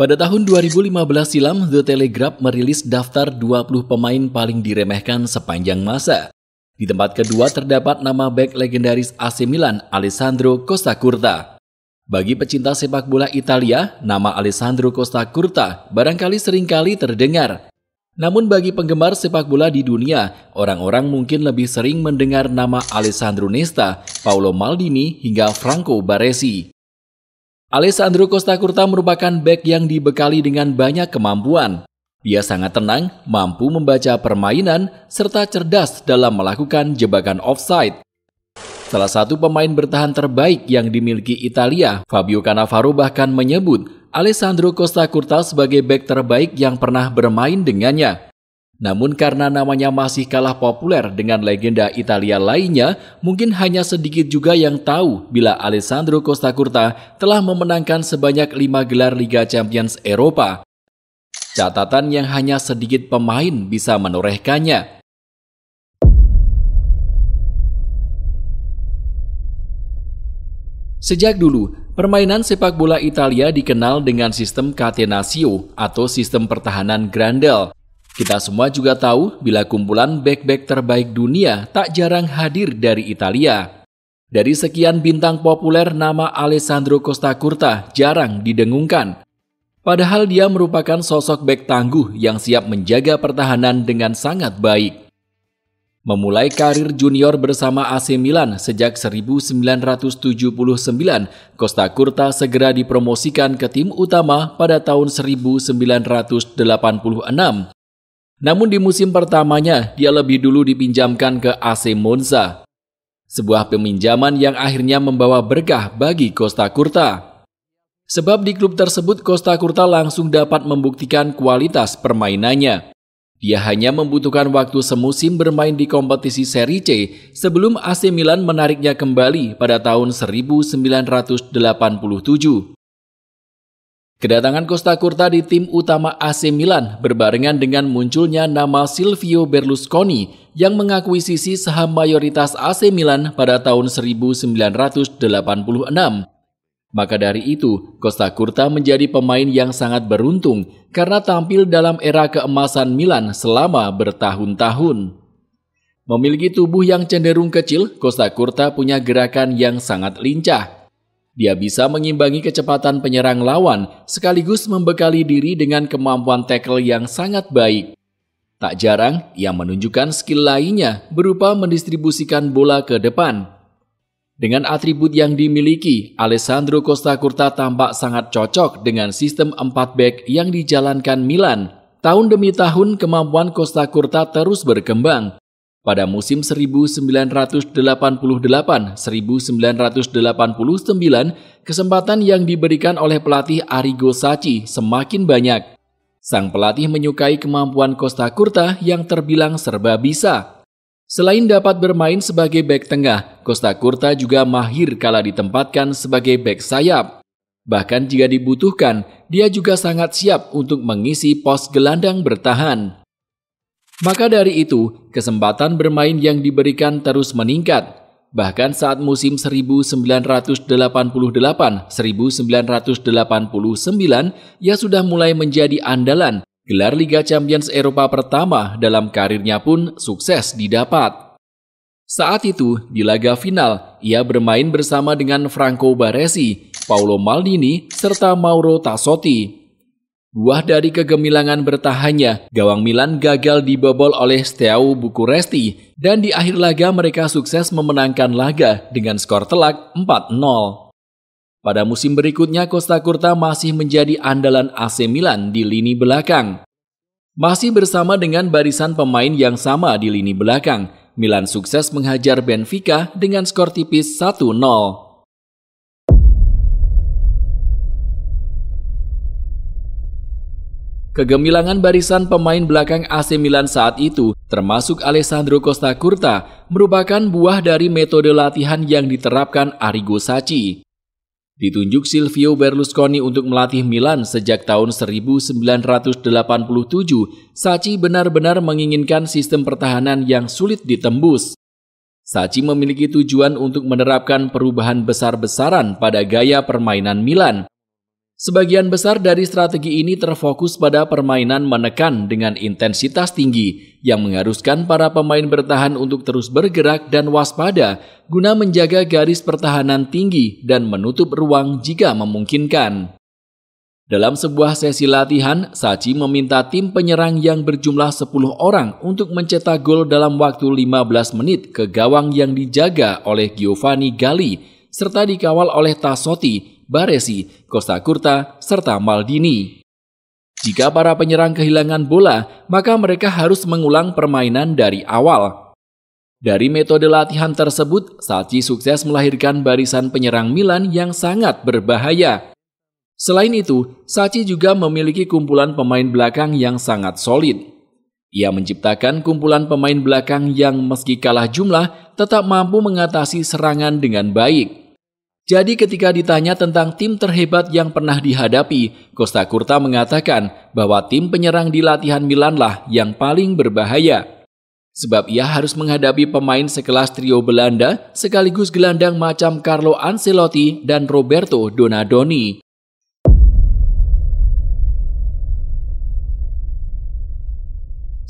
Pada tahun 2015 silam, The Telegraph merilis daftar 20 pemain paling diremehkan sepanjang masa. Di tempat kedua terdapat nama back legendaris AC Milan, Alessandro Costa Curta. Bagi pecinta sepak bola Italia, nama Alessandro Costa Curta barangkali seringkali terdengar. Namun bagi penggemar sepak bola di dunia, orang-orang mungkin lebih sering mendengar nama Alessandro Nesta, Paolo Maldini, hingga Franco Baresi. Alessandro Costa Curta merupakan bek yang dibekali dengan banyak kemampuan. Dia sangat tenang, mampu membaca permainan, serta cerdas dalam melakukan jebakan offside. Salah satu pemain bertahan terbaik yang dimiliki Italia, Fabio Cannavaro bahkan menyebut Alessandro Costa Curta sebagai bek terbaik yang pernah bermain dengannya. Namun karena namanya masih kalah populer dengan legenda Italia lainnya, mungkin hanya sedikit juga yang tahu bila Alessandro Costa Curta telah memenangkan sebanyak lima gelar Liga Champions Eropa. Catatan yang hanya sedikit pemain bisa menorehkannya. Sejak dulu, permainan sepak bola Italia dikenal dengan sistem catenaccio atau sistem pertahanan grandel. Kita semua juga tahu bila kumpulan back-back terbaik dunia tak jarang hadir dari Italia. Dari sekian bintang populer, nama Alessandro Costa Curta jarang didengungkan. Padahal dia merupakan sosok back tangguh yang siap menjaga pertahanan dengan sangat baik. Memulai karir junior bersama AC Milan sejak 1979, Costa Curta segera dipromosikan ke tim utama pada tahun 1986. Namun di musim pertamanya, dia lebih dulu dipinjamkan ke AC Monza. Sebuah peminjaman yang akhirnya membawa berkah bagi Costa Curta. Sebab di klub tersebut Costa Curta langsung dapat membuktikan kualitas permainannya. Dia hanya membutuhkan waktu semusim bermain di kompetisi Serie C sebelum AC Milan menariknya kembali pada tahun 1987. Kedatangan Costa Curta di tim utama AC Milan berbarengan dengan munculnya nama Silvio Berlusconi yang mengakuisisi saham mayoritas AC Milan pada tahun 1986. Maka dari itu, Costa Curta menjadi pemain yang sangat beruntung karena tampil dalam era keemasan Milan selama bertahun-tahun. Memiliki tubuh yang cenderung kecil, Costa Curta punya gerakan yang sangat lincah – dia bisa mengimbangi kecepatan penyerang lawan sekaligus membekali diri dengan kemampuan tackle yang sangat baik. Tak jarang, ia menunjukkan skill lainnya berupa mendistribusikan bola ke depan. Dengan atribut yang dimiliki, Alessandro Costa Curta tampak sangat cocok dengan sistem 4 back yang dijalankan Milan. Tahun demi tahun kemampuan Costa Curta terus berkembang pada musim 1988-1989, kesempatan yang diberikan oleh pelatih Arigo Sachi semakin banyak. Sang pelatih menyukai kemampuan Costa Curta yang terbilang serba bisa. Selain dapat bermain sebagai bek tengah, Costa Curta juga mahir kala ditempatkan sebagai bek sayap. Bahkan jika dibutuhkan, dia juga sangat siap untuk mengisi pos gelandang bertahan. Maka dari itu, kesempatan bermain yang diberikan terus meningkat. Bahkan saat musim 1988-1989, ia sudah mulai menjadi andalan. Gelar Liga Champions Eropa pertama dalam karirnya pun sukses didapat. Saat itu, di laga final, ia bermain bersama dengan Franco Baresi, Paolo Maldini, serta Mauro Tassotti. Buah dari kegemilangan bertahannya, gawang Milan gagal dibobol oleh Steaua Bukuresti dan di akhir laga mereka sukses memenangkan laga dengan skor telak 4-0. Pada musim berikutnya Costa Curta masih menjadi andalan AC Milan di lini belakang. Masih bersama dengan barisan pemain yang sama di lini belakang, Milan sukses menghajar Benfica dengan skor tipis 1-0. Kegemilangan barisan pemain belakang AC Milan saat itu, termasuk Alessandro Costa Curta, merupakan buah dari metode latihan yang diterapkan Arrigo Sacchi. Ditunjuk Silvio Berlusconi untuk melatih Milan sejak tahun 1987, Sacchi benar-benar menginginkan sistem pertahanan yang sulit ditembus. Sacchi memiliki tujuan untuk menerapkan perubahan besar-besaran pada gaya permainan Milan, Sebagian besar dari strategi ini terfokus pada permainan menekan dengan intensitas tinggi yang mengharuskan para pemain bertahan untuk terus bergerak dan waspada guna menjaga garis pertahanan tinggi dan menutup ruang jika memungkinkan. Dalam sebuah sesi latihan, Sachi meminta tim penyerang yang berjumlah 10 orang untuk mencetak gol dalam waktu 15 menit ke gawang yang dijaga oleh Giovanni Gali serta dikawal oleh Tasotti. Baresi, Costa Curta, serta Maldini. Jika para penyerang kehilangan bola, maka mereka harus mengulang permainan dari awal. Dari metode latihan tersebut, Sachi sukses melahirkan barisan penyerang Milan yang sangat berbahaya. Selain itu, Sachi juga memiliki kumpulan pemain belakang yang sangat solid. Ia menciptakan kumpulan pemain belakang yang meski kalah jumlah tetap mampu mengatasi serangan dengan baik. Jadi ketika ditanya tentang tim terhebat yang pernah dihadapi, Costa Curta mengatakan bahwa tim penyerang di latihan Milanlah yang paling berbahaya. Sebab ia harus menghadapi pemain sekelas trio Belanda sekaligus gelandang macam Carlo Ancelotti dan Roberto Donadoni.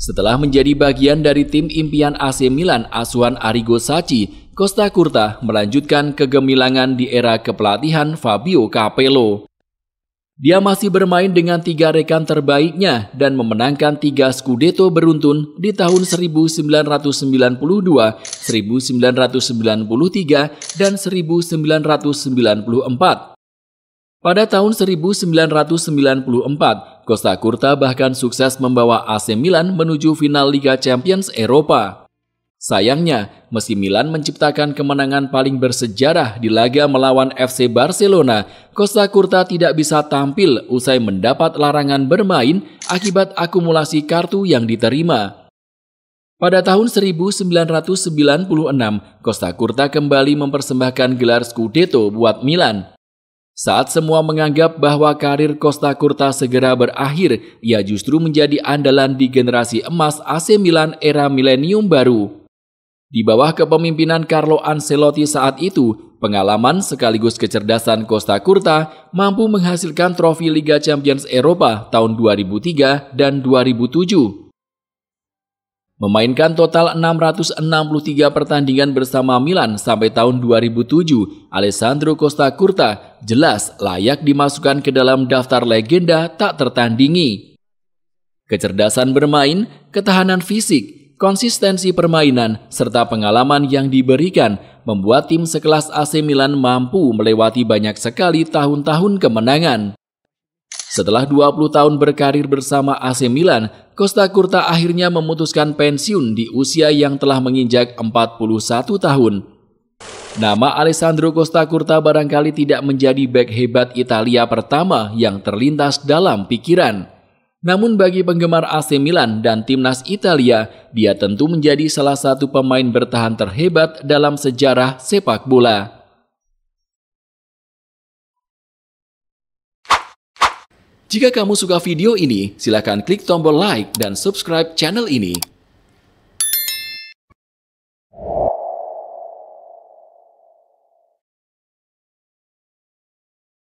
Setelah menjadi bagian dari tim impian AC Milan asuhan Arrigo Sacchi, Costa Curta melanjutkan kegemilangan di era kepelatihan Fabio Capello. Dia masih bermain dengan tiga rekan terbaiknya dan memenangkan tiga Scudetto beruntun di tahun 1992, 1993, dan 1994. Pada tahun 1994, Costa Curta bahkan sukses membawa AC Milan menuju final Liga Champions Eropa. Sayangnya, meski Milan menciptakan kemenangan paling bersejarah di laga melawan FC Barcelona, Costa Curta tidak bisa tampil usai mendapat larangan bermain akibat akumulasi kartu yang diterima. Pada tahun 1996, Costa Curta kembali mempersembahkan gelar Scudetto buat Milan. Saat semua menganggap bahwa karir Costa Curta segera berakhir, ia justru menjadi andalan di generasi emas AC Milan era milenium baru. Di bawah kepemimpinan Carlo Ancelotti saat itu, pengalaman sekaligus kecerdasan Costa Curta mampu menghasilkan trofi Liga Champions Eropa tahun 2003 dan 2007. Memainkan total 663 pertandingan bersama Milan sampai tahun 2007, Alessandro Costa Curta jelas layak dimasukkan ke dalam daftar legenda tak tertandingi. Kecerdasan bermain, ketahanan fisik, konsistensi permainan, serta pengalaman yang diberikan membuat tim sekelas AC Milan mampu melewati banyak sekali tahun-tahun kemenangan. Setelah 20 tahun berkarir bersama AC Milan, Costa Curta akhirnya memutuskan pensiun di usia yang telah menginjak 41 tahun. Nama Alessandro Costa Curta barangkali tidak menjadi bek hebat Italia pertama yang terlintas dalam pikiran. Namun bagi penggemar AC Milan dan timnas Italia, dia tentu menjadi salah satu pemain bertahan terhebat dalam sejarah sepak bola. Jika kamu suka video ini, silakan klik tombol like dan subscribe channel ini.